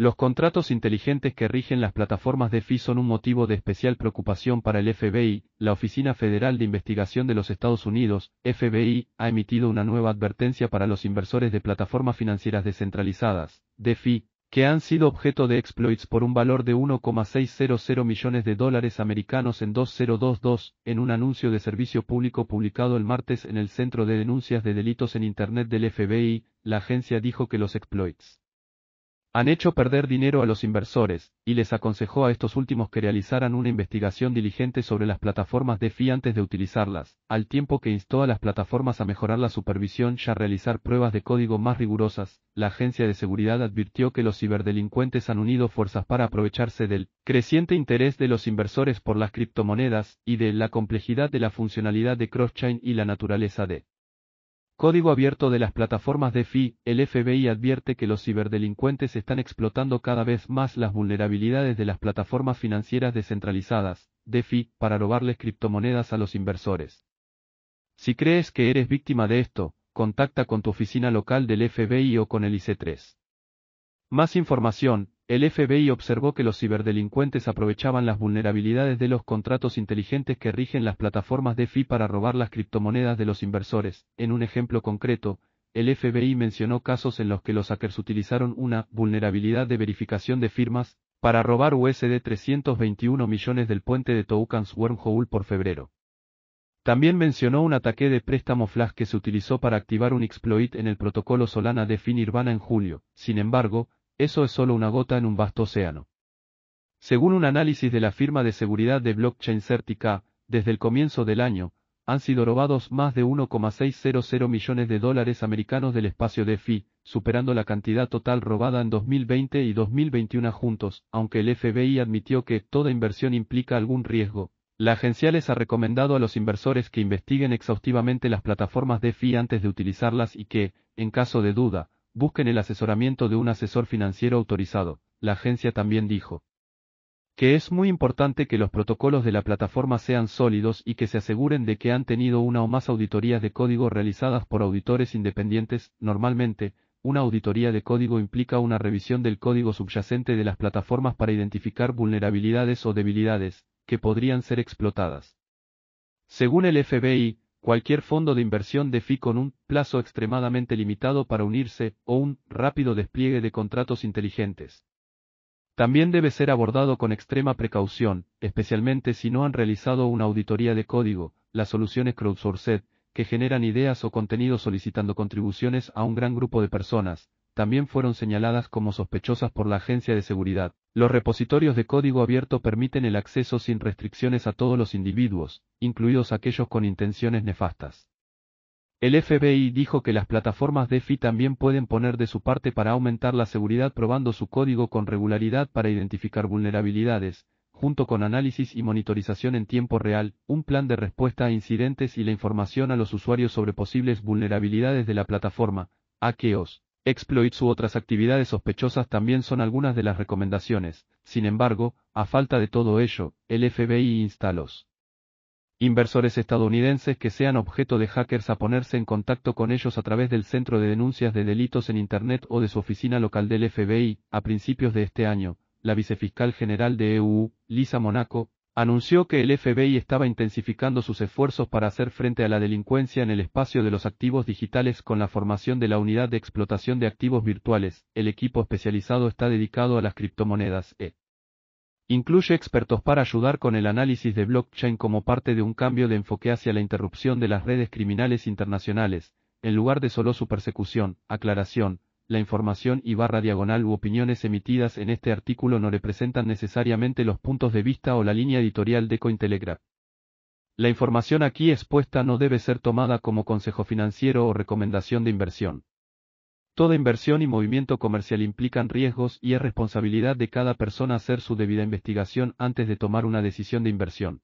Los contratos inteligentes que rigen las plataformas de FI son un motivo de especial preocupación para el FBI. La Oficina Federal de Investigación de los Estados Unidos, FBI, ha emitido una nueva advertencia para los inversores de plataformas financieras descentralizadas, DeFi, que han sido objeto de exploits por un valor de 1,600 millones de dólares americanos en 2022, en un anuncio de servicio público publicado el martes en el Centro de Denuncias de Delitos en Internet del FBI, la agencia dijo que los exploits han hecho perder dinero a los inversores, y les aconsejó a estos últimos que realizaran una investigación diligente sobre las plataformas de FI antes de utilizarlas, al tiempo que instó a las plataformas a mejorar la supervisión y a realizar pruebas de código más rigurosas. La agencia de seguridad advirtió que los ciberdelincuentes han unido fuerzas para aprovecharse del creciente interés de los inversores por las criptomonedas y de la complejidad de la funcionalidad de crosschain y la naturaleza de Código abierto de las plataformas DeFi, el FBI advierte que los ciberdelincuentes están explotando cada vez más las vulnerabilidades de las plataformas financieras descentralizadas, DeFi, para robarles criptomonedas a los inversores. Si crees que eres víctima de esto, contacta con tu oficina local del FBI o con el IC3. Más información, el FBI observó que los ciberdelincuentes aprovechaban las vulnerabilidades de los contratos inteligentes que rigen las plataformas de FI para robar las criptomonedas de los inversores. En un ejemplo concreto, el FBI mencionó casos en los que los hackers utilizaron una vulnerabilidad de verificación de firmas para robar USD 321 millones del puente de Toucan's Wormhole por febrero. También mencionó un ataque de préstamo flash que se utilizó para activar un exploit en el protocolo Solana de Finirvana en julio. Sin embargo, eso es solo una gota en un vasto océano. Según un análisis de la firma de seguridad de blockchain Certica, desde el comienzo del año, han sido robados más de 1,600 millones de dólares americanos del espacio DeFi, superando la cantidad total robada en 2020 y 2021 juntos, aunque el FBI admitió que toda inversión implica algún riesgo. La agencia les ha recomendado a los inversores que investiguen exhaustivamente las plataformas DeFi antes de utilizarlas y que, en caso de duda, busquen el asesoramiento de un asesor financiero autorizado, la agencia también dijo. Que es muy importante que los protocolos de la plataforma sean sólidos y que se aseguren de que han tenido una o más auditorías de código realizadas por auditores independientes, normalmente, una auditoría de código implica una revisión del código subyacente de las plataformas para identificar vulnerabilidades o debilidades, que podrían ser explotadas. Según el FBI, cualquier fondo de inversión de FI con un plazo extremadamente limitado para unirse o un rápido despliegue de contratos inteligentes. También debe ser abordado con extrema precaución, especialmente si no han realizado una auditoría de código, las soluciones crowdsourced, que generan ideas o contenido solicitando contribuciones a un gran grupo de personas, también fueron señaladas como sospechosas por la agencia de seguridad. Los repositorios de código abierto permiten el acceso sin restricciones a todos los individuos, incluidos aquellos con intenciones nefastas. El FBI dijo que las plataformas DeFi también pueden poner de su parte para aumentar la seguridad probando su código con regularidad para identificar vulnerabilidades, junto con análisis y monitorización en tiempo real, un plan de respuesta a incidentes y la información a los usuarios sobre posibles vulnerabilidades de la plataforma, AKEOS exploits u otras actividades sospechosas también son algunas de las recomendaciones, sin embargo, a falta de todo ello, el FBI insta los inversores estadounidenses que sean objeto de hackers a ponerse en contacto con ellos a través del Centro de Denuncias de Delitos en Internet o de su oficina local del FBI. A principios de este año, la vicefiscal general de EU, Lisa Monaco, anunció que el FBI estaba intensificando sus esfuerzos para hacer frente a la delincuencia en el espacio de los activos digitales con la formación de la Unidad de Explotación de Activos Virtuales. El equipo especializado está dedicado a las criptomonedas e incluye expertos para ayudar con el análisis de blockchain como parte de un cambio de enfoque hacia la interrupción de las redes criminales internacionales, en lugar de solo su persecución, aclaración, la información y barra diagonal u opiniones emitidas en este artículo no representan necesariamente los puntos de vista o la línea editorial de Cointelegraph. La información aquí expuesta no debe ser tomada como consejo financiero o recomendación de inversión. Toda inversión y movimiento comercial implican riesgos y es responsabilidad de cada persona hacer su debida investigación antes de tomar una decisión de inversión.